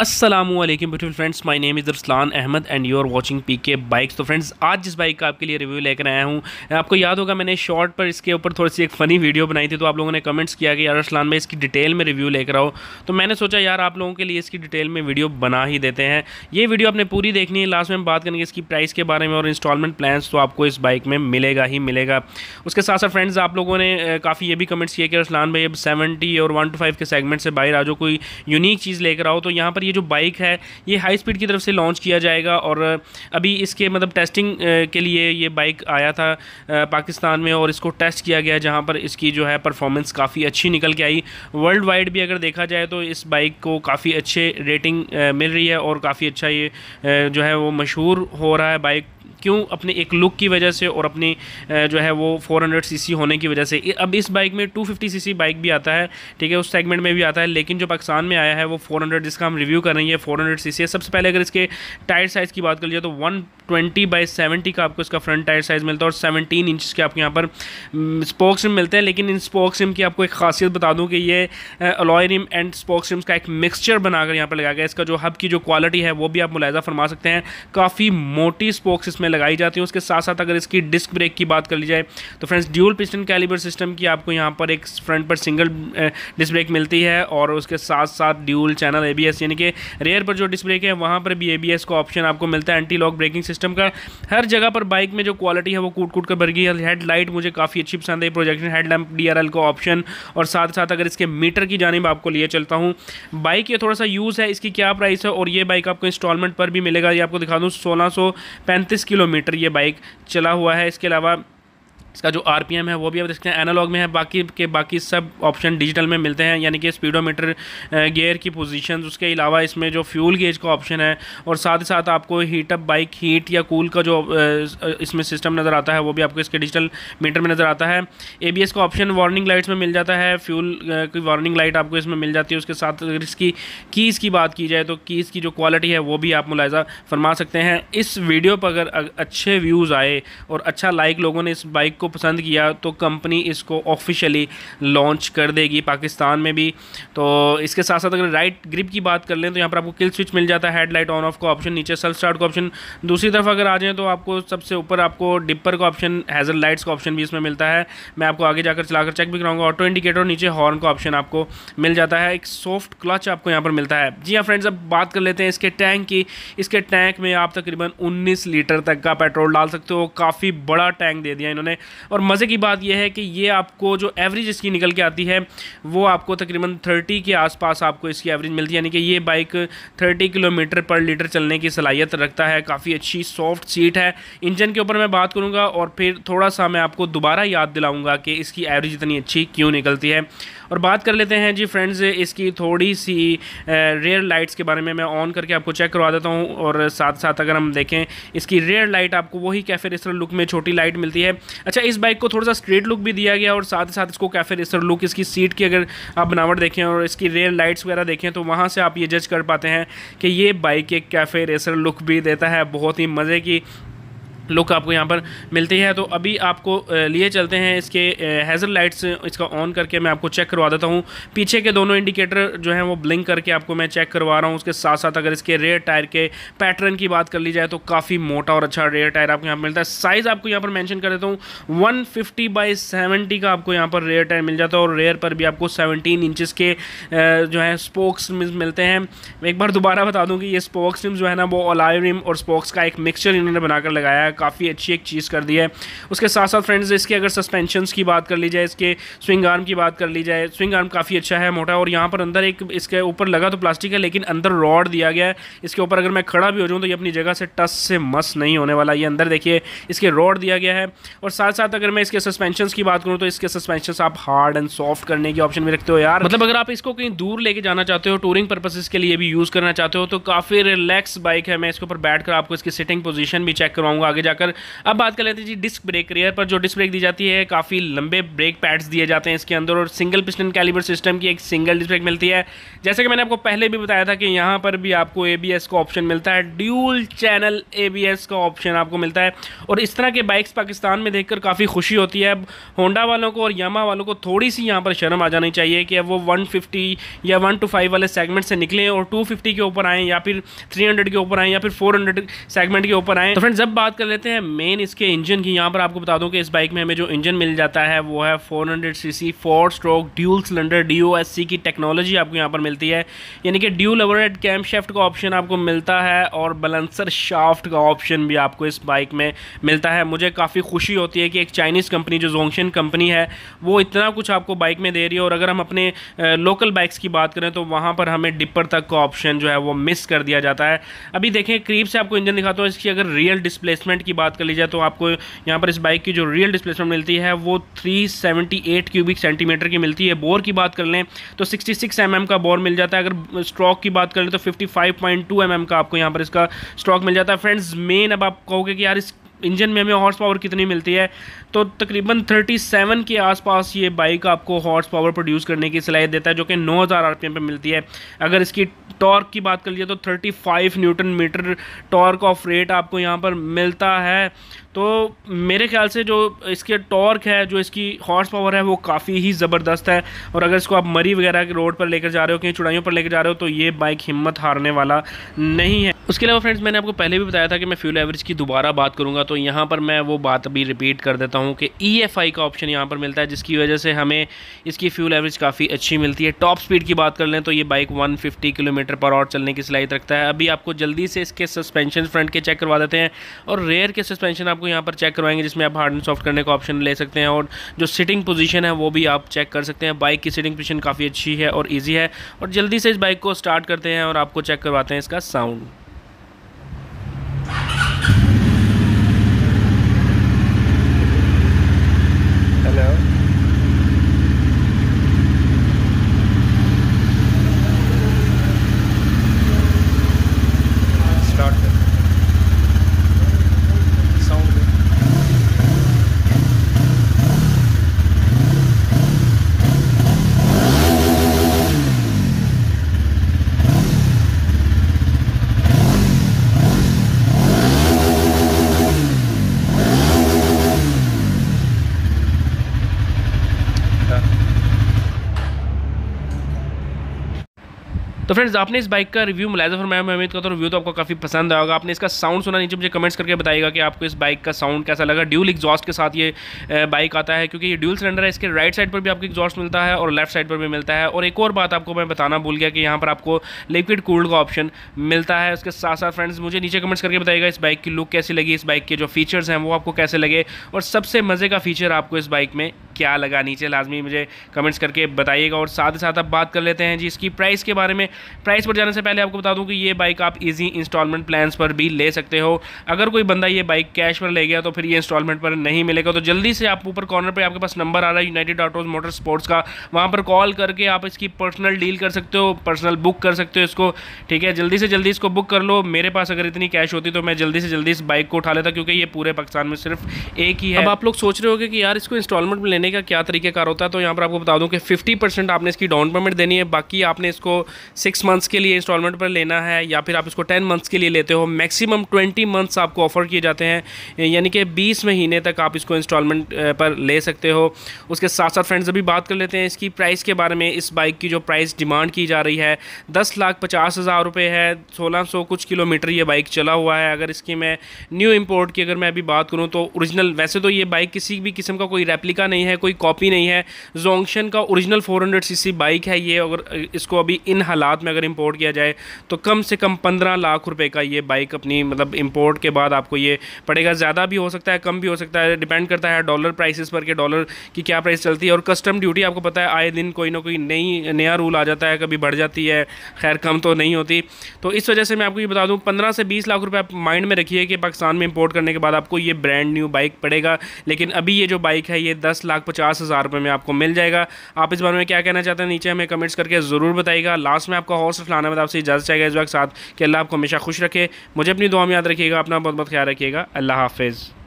Aslam beautiful friends my name is Raslan Ahmad and you are watching P K bikes तो friends आज जिस bike का आपके लिए रिव्यू लेकर आया हूँ आपको याद होगा मैंने शॉर्ट पर इसके ऊपर थोड़ी सी एक फ़नी वीडियो बनाई थी तो आप लोगों ने कमेंट्स किया कि यार रसलान भाई इसकी डिटेल में रिव्यू लेकर आओ तो मैंने सोचा यार आप लोगों के लिए इसकी डिटेल में वीडियो बना ही देते हैं ये वीडियो आपने पूरी देखनी है लास्ट में हम बात करेंगे इसकी प्राइस के बारे में और इंस्टॉलमेंट प्लान्स तो आपको इस बाइक में मिलेगा ही मिलेगा उसके साथ साथ फ्रेंड्स आप लोगों ने काफ़ी ये भी कमेंट्स किया कि रसलान भाई अब सेवेंटी और वन टू फाइव के सेगमेंट से बाहर आ जाओ कोई यूनिक चीज़ लेकर आओ तो यहाँ पर ये जो बाइक है ये हाई स्पीड की तरफ से लॉन्च किया जाएगा और अभी इसके मतलब टेस्टिंग के लिए ये बाइक आया था पाकिस्तान में और इसको टेस्ट किया गया जहाँ पर इसकी जो है परफॉर्मेंस काफ़ी अच्छी निकल के आई वर्ल्ड वाइड भी अगर देखा जाए तो इस बाइक को काफ़ी अच्छे रेटिंग मिल रही है और काफ़ी अच्छा ये जो है वो मशहूर हो रहा है बाइक क्यों अपने एक लुक की वजह से और अपनी जो है वो 400 सीसी होने की वजह से अब इस बाइक में 250 सीसी बाइक भी आता है ठीक है उस सेगमेंट में भी आता है लेकिन जो पाकिस्तान में आया है वो 400 जिसका हम रिव्यू कर रहे हैं फोर हंड्रेड है सबसे पहले अगर इसके टायर साइज़ की बात कर लीजिए तो वन ट्वेंटी बाई सेवेंटी का आपको इसका फ्रंट टायर साइज़ मिलता है और सेवनटीन इंच के आपके यहाँ पर स्पोक रिम मिलते हैं लेकिन इन स्पोक्स रिम की आपको एक खासियत बता दूँ कि ये alloy rim and spoke rims का एक मिक्सचर बनाकर यहाँ पर लगाया गया इसका जो हब की जो क्वालिटी है वो भी आप मुलायजा फरमा सकते हैं काफ़ी मोटी स्पोक्स इसमें लगाई जाती है उसके साथ साथ अगर इसकी डिस्क ब्रेक की बात कर ली जाए तो friends dual piston caliper system की आपको यहाँ पर एक फ्रंट पर सिंगल डिस्क ब्रेक मिलती है और उसके साथ साथ ड्यूल चैनल ए यानी कि रेयर पर जो डिस्क ब्रेक है वहाँ पर भी ए का ऑप्शन आपको मिलता है एंटी लॉक ब्रेकिंग सिस्टम का हर जगह पर बाइक में जो क्वालिटी है वो कूट कूट कर भर गई है मुझे काफ़ी अच्छी पसंद है प्रोजेक्शन हेडलैम्प डी का ऑप्शन और साथ साथ अगर इसके मीटर की जानब आपको लिए चलता हूँ बाइक ये थोड़ा सा यूज़ है इसकी क्या प्राइस है और ये बाइक आपको इंस्टॉलमेंट पर भी मिलेगा ये आपको दिखा दूँ सोलह किलो किलोमीटर ये बाइक चला हुआ है इसके अलावा इसका जो आर है वो भी आप देख सकते हैं एनालॉग में है बाकी के बाकी सब ऑप्शन डिजिटल में मिलते हैं यानी कि स्पीडोमीटर गेयर की पोजीशंस उसके अलावा इसमें जो फ्यूल गेज का ऑप्शन है और साथ ही साथ आपको हीटअप बाइक हीट या कूल का जो इसमें सिस्टम नज़र आता है वो भी आपको इसके डिजिटल मीटर में नज़र आता है ए का ऑप्शन वार्निंग लाइट्स में मिल जाता है फ्यूल की वार्निंग लाइट आपको इसमें मिल जाती है उसके साथ अगर इसकी कीज़ की बात की जाए तो कीज़ की जो क्वालिटी है वो भी आप मुलायजा फरमा सकते हैं इस वीडियो पर अगर अच्छे व्यूज़ आए और अच्छा लाइक लोगों ने इस बाइक को पसंद किया तो कंपनी इसको ऑफिशियली लॉन्च कर देगी पाकिस्तान में भी तो इसके साथ साथ अगर राइट ग्रिप की बात कर लें तो यहाँ पर आपको किल स्विच मिल जाता है हेडलाइट ऑन ऑफ का ऑप्शन नीचे सल स्टार्ट का ऑप्शन दूसरी तरफ अगर आ जाएँ तो आपको सबसे ऊपर आपको डिपर का ऑप्शन हैज़र लाइट्स का ऑप्शन भी इसमें मिलता है मैं आपको आगे जाकर चलाकर चेक भी कराऊंगा ऑटो इंडिकेटर नीचे हॉर्न का ऑप्शन आपको मिल जाता है एक सॉफ्ट क्लच आपको यहाँ पर मिलता है जी हाँ फ्रेंड्स अब बात कर लेते हैं इसके टैंक की इसके टैंक में आप तकरीबन 19 लीटर तक का पेट्रोल डाल सकते हो काफ़ी बड़ा टैंक दे दिया इन्होंने और मज़े की बात यह है कि ये आपको जो एवरेज इसकी निकल के आती है वो आपको तकरीबन थर्टी के आसपास आपको इसकी एवरेज मिलती है यानी कि ये bike thirty kilometre per litre चलने की सलाहियत रखता है काफ़ी अच्छी सॉफ्ट सीट है इंजन के ऊपर मैं बात करूँगा और फिर थोड़ा सा मैं आपको दोबारा याद दिलाऊँगा कि इसकी एवरेज इतनी अच्छी क्यों निकलती है और बात कर लेते हैं जी फ्रेंड्स इसकी थोड़ी सी रेयर लाइट्स के बारे में मैं ऑन करके आपको चेक करवा देता हूँ और साथ साथ अगर हम देखें इसकी रेयर लाइट आपको वही कैफे रेसर लुक में छोटी लाइट मिलती है अच्छा इस बाइक को थोड़ा सा स्ट्रेट लुक भी दिया गया और साथ ही साथ इसको कैफे रेसर लुक इसकी सीट की अगर आप बनावट देखें और इसकी रेयर लाइट्स वगैरह देखें तो वहाँ से आप ये जज कर पाते हैं कि ये बाइक एक कैफ़े रेसर लुक भी देता है बहुत ही मज़े की लुक आपको यहाँ पर मिलती है तो अभी आपको लिए चलते हैं इसके हैज़र लाइट्स इसका ऑन करके मैं आपको चेक करवा देता हूँ पीछे के दोनों इंडिकेटर जो हैं वो ब्लिंक करके आपको मैं चेक करवा रहा हूँ उसके साथ साथ अगर इसके रेयर टायर के पैटर्न की बात कर ली जाए तो काफ़ी मोटा और अच्छा रेयर टायर आपको यहाँ पर मिलता है साइज़ आपको यहाँ पर मैंशन कर देता हूँ वन फिफ्टी बाई सेवेंटी का आपको यहाँ पर रेयर टायर मिल जाता है और रेयर पर भी आपको सेवनटीन इंचज़ के जो है स्पोक्स मिलते हैं एक बार दोबारा बता दूँ कि ये स्पोक्स जो है ना वो अलायम और स्पोक्स का एक मिक्सचर इन्होंने बनाकर लगाया काफ़ी अच्छी एक चीज़ कर दी है उसके साथ साथ फ्रेंड्स इसके अगर सस्पेंशन की बात कर ली जाए इसके स्विंग आर्म की बात कर ली जाए स्विंग आर्म काफ़ी अच्छा है मोटा और यहाँ पर अंदर एक इसके ऊपर लगा तो प्लास्टिक है लेकिन अंदर रॉड दिया गया है इसके ऊपर अगर मैं खड़ा भी हो जाऊँ तो ये अपनी जगह से टस से मस नहीं होने वाला ये अंदर देखिए इसके रॉड दिया गया है और साथ साथ अगर मैं इसके सस्पेंशन की बात करूँ तो इसके सस्पेंशन आप हार्ड एंड सॉफ्ट करने की ऑप्शन भी रखते हो यार मतलब अगर आप इसको कहीं दूर लेके जाना चाहते हो टूरिंग पर्पसेज के लिए भी यूज़ करना चाहते हो तो काफ़ी रिलैक्स बाइक है मैं इसके ऊपर बैठ आपको इसकी सिटिंग पोजीशन भी चेक करवाऊंगा आगे जाकर अब बात कर लेते हैं जी डिस्क ब्रेक रेयर पर जो डिस्क ब्रेक दी जाती है काफ़ी लंबे ब्रेक पैड्स दिए जाते हैं इसके अंदर और सिंगल पिस्टन कैलिबर सिस्टम की एक सिंगल डिस्क ब्रेक मिलती है जैसे कि मैंने आपको पहले भी बताया था कि यहाँ पर भी आपको ए का ऑप्शन मिलता है ड्यूल चैनल ए का ऑप्शन आपको मिलता है और इस तरह के बाइक्स पाकिस्तान में देख काफ़ी खुशी होती है अब होंडा वालों को और यामा वालों को थोड़ी सी यहाँ पर शर्म आ जानी चाहिए कि अब वो वन या वन टू 5 वाले सेगमेंट से निकले और टू के ऊपर आएँ या फिर 300 के ऊपर आएँ या फिर 400 सेगमेंट के ऊपर आएँ तो फ्रेंड्स जब बात कर लेते हैं मेन इसके इंजन की यहाँ पर आपको बता दूं कि इस बाइक में हमें जो इंजन मिल जाता है वो है 400 CC four stroke dual cylinder डी की टेक्नोलॉजी आपको यहाँ पर मिलती है यानी कि ड्यूल एवरेट कैम शेफ्ट का ऑप्शन आपको मिलता है और बलेंसर शाफ्ट का ऑप्शन भी आपको इस बाइक में मिलता है मुझे काफ़ी खुशी होती है कि एक चाइनीज़ कंपनी जो जोंगशन कंपनी है वो इतना कुछ आपको बाइक में दे रही है और अगर हम अपने लोकल बाइक्स की बात करें तो वहाँ पर हमें डिपर तक का ऑप्शन जो है वो मिस कर दिया जाता है अभी देखें करीब से आपको इंजन दिखाता हूँ इसकी अगर रियल डिस्प्लेसमेंट डिस्प्लेसमेंट की बात कर ली जाए तो आपको यहाँ पर इस बाइक की जो रियल डिस्प्लेसमेंट मिलती है वो 378 क्यूबिक सेंटीमीटर की मिलती है बोर की बात कर लें तो 66 सिक्स mm का बोर मिल जाता है अगर स्ट्रॉक की बात कर लें तो 55.2 फाइव mm का आपको यहाँ पर इसका स्ट्रॉक मिल जाता है फ्रेंड्स मेन अब आप कहोगे कि यार इस इंजन में हमें हॉर्स पावर कितनी मिलती है तो तकरीबन 37 के आसपास ये बाइक आपको हॉर्स पावर प्रोड्यूस करने की सलाहियत देता है जो कि 9000 हज़ार आरपीएम पे मिलती है अगर इसकी टॉर्क की बात कर लिए तो 35 newton metre torque of rate आपको यहाँ पर मिलता है तो मेरे ख्याल से जो इसके टॉर्क है जो इसकी हॉर्स पावर है वो काफ़ी ही ज़बरदस्त है और अगर इसको आप मरी वगैरह के रोड पर लेकर जा रहे हो कहीं चुड़ाइयों पर लेकर जा रहे हो तो ये बाइक हिम्मत हारने वाला नहीं है उसके अलावा फ्रेंड्स मैंने आपको पहले भी बताया था कि मैं फ्यूल एवरेज की दोबारा बात करूँगा तो यहाँ पर मैं वो बात अभी रिपीट कर देता हूँ कि ई एफ आई का ऑप्शन यहाँ पर मिलता है जिसकी वजह से हमें इसकी फ्यूल एवरेज काफ़ी अच्छी मिलती है टॉप स्पीड की बात कर लें तो ये बाइक 150 किलोमीटर पर आवर चलने की सिलाई रखता है अभी आपको जल्दी से इसके सस्पेंशन फ्रंट के चेक करवा देते हैं और रेयर के सस्पेंशन आपको यहाँ पर चेक करवाएंगे जिसमें आप हार्ड एंड सॉफ्ट करने का ऑप्शन ले सकते हैं और जो सिटिंग पोजीशन है वो भी आप चेक कर सकते हैं बाइक की सिटिंग पोजीशन काफ़ी अच्छी है और ईजी है और जल्दी से इस बाइक को स्टार्ट करते हैं और आपको चेक करवाते हैं इसका साउंड तो फ्रेंड्स आपने इस बाइक का रिव्यू मुलायजा फरमाया मैं उम्मीद करता हूँ रिव्यू तो आपको काफ़ी पसंद आएगा आपने इसका साउंड सुना नीचे मुझे कमेंट्स करके बताइएगा कि आपको इस बाइक का साउंड कैसा लगा ड्यूल एग्जॉस्ट के साथ ये बाइक आता है क्योंकि ये ड्यूल सिलेंडर है इसके राइट साइड पर भी आपको एग्जॉस्ट मिलता है और लेफ्ट साइड पर भी मिलता है और एक और बात आपको मैं बताना भूल गया कि यहाँ पर आपको लिक्विड कूल्ड का ऑप्शन मिलता है उसके साथ साथ फ्रेंड्स मुझे नीचे कमेंट्स करके बताइएगा इस बाइक की लुक कैसी लगी इस बाइक के जो फीचर्स हैं वो आपको कैसे लगे और सबसे मज़े का फीचर आपको इस बाइक में क्या लगा नीचे लाजमी मुझे कमेंट्स करके बताइएगा और साथ ही साथ आप बात कर लेते हैं जी इसकी प्राइस के बारे में प्राइस पर जाने से पहले आपको बता दूं कि ये बाइक आप इजी इंस्टॉलमेंट प्लान्स पर भी ले सकते हो अगर कोई बंदा ये बाइक कैश पर ले गया तो फिर ये इंस्टॉलमेंट पर नहीं मिलेगा तो जल्दी से आप ऊपर कॉर्नर पर आपके पास नंबर आ रहा है यूनाइटेड ऑटोज मोटर स्पोर्ट्स का वहाँ पर कॉल करके आप इसकी पर्सनल डील कर सकते हो पर्सनल बुक कर सकते हो इसको ठीक है जल्दी से जल्दी इसको बुक कर लो मेरे पास अगर इतनी कैश होती तो मैं जल्दी से जल्दी इस बाइक को उठा लेता क्योंकि ये पूरे पाकिस्तान में सिर्फ एक ही है अब आप लोग सोच रहे हो कि यार इसको इंस्टॉलमेंट में लेने का क्या तरीकेकार होता है तो यहाँ पर आपको बता दूँ कि फिफ्टी आपने इसकी डाउन पेमेंट देनी है बाकी आपने इसको सिक्स मंथ्स के लिए इंस्टॉलमेंट पर लेना है या फिर आप इसको टेन मंथ्स के लिए लेते हो मैक्सिमम ट्वेंटी मंथ्स आपको ऑफर किए जाते हैं यानी कि बीस महीने तक आप इसको इंस्टॉलमेंट पर ले सकते हो उसके साथ साथ फ्रेंड्स अभी बात कर लेते हैं इसकी प्राइस के बारे में इस बाइक की जो प्राइस डिमांड की जा रही है दस लाख पचास हज़ार रुपये है सोलह सौ कुछ किलोमीटर ये बाइक चला हुआ है अगर इसकी मैं न्यू इम्पोर्ट की अगर मैं अभी बात करूँ तो ओरिजिनल वैसे तो ये बाइक किसी भी किस्म का कोई रेप्लिका नहीं है कोई कॉपी नहीं है जोंगशन का ओरिजिनल फोर हंड्रेड बाइक है ये अगर इसको अभी इन हालात साथ में अगर इम्पोर्ट किया जाए तो कम से कम पंद्रह लाख रुपये का ये बाइक अपनी मतलब इम्पोर्ट के बाद आपको ये पड़ेगा ज़्यादा भी हो सकता है कम भी हो सकता है डिपेंड करता है डॉलर प्राइसेस पर कि डॉलर की क्या प्राइस चलती है और कस्टम ड्यूटी आपको पता है आए दिन कोई ना कोई नई नया रूल आ जाता है कभी बढ़ जाती है खैर कम तो नहीं होती तो इस वजह से मैं आपको ये बता दूं पंद्रह से बीस लाख रुपये आप माइंड में रखिए कि पाकिस्तान में इंपोर्ट करने के बाद आपको ये ब्रांड न्यू बाइक पड़ेगा लेकिन अभी ये जो बाइक है ये दस लाख पचास हज़ार रुपये में आपको मिल जाएगा आप इस बारे में क्या कहना चाहते हैं नीचे हमें कमेंट्स करके ज़रूर बताइएगा लास्ट में आपको आपको हौस फलाना में मतलब आपसे इजाज़त चाहिए इस वक्त साथ कि अल्लाह आपको हमेशा खुश रखे मुझे अपनी दुआ में याद रखिएगा अपना बहुत बहुत ख्याल रखिएगा अल्लाह हाफिज़